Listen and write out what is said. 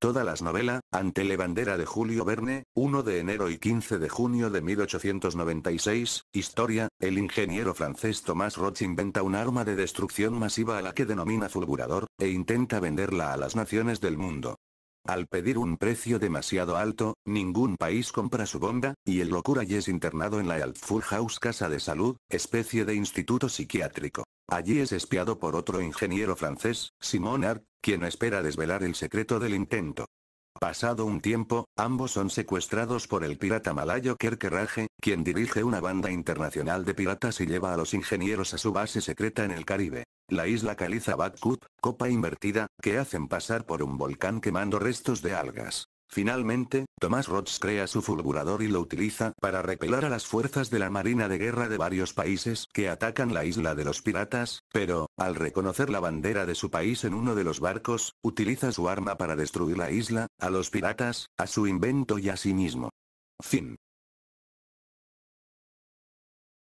Todas las novelas, ante bandera de Julio Verne, 1 de enero y 15 de junio de 1896, historia, el ingeniero francés Thomas Roche inventa un arma de destrucción masiva a la que denomina fulgurador, e intenta venderla a las naciones del mundo. Al pedir un precio demasiado alto, ningún país compra su bomba, y el locura y es internado en la Altful House Casa de Salud, especie de instituto psiquiátrico. Allí es espiado por otro ingeniero francés, Simon quien espera desvelar el secreto del intento. Pasado un tiempo, ambos son secuestrados por el pirata malayo Raje, quien dirige una banda internacional de piratas y lleva a los ingenieros a su base secreta en el Caribe. La isla caliza Batcut, copa invertida, que hacen pasar por un volcán quemando restos de algas. Finalmente, Thomas Rhodes crea su fulgurador y lo utiliza para repelar a las fuerzas de la Marina de Guerra de varios países que atacan la isla de los piratas, pero, al reconocer la bandera de su país en uno de los barcos, utiliza su arma para destruir la isla, a los piratas, a su invento y a sí mismo. Fin.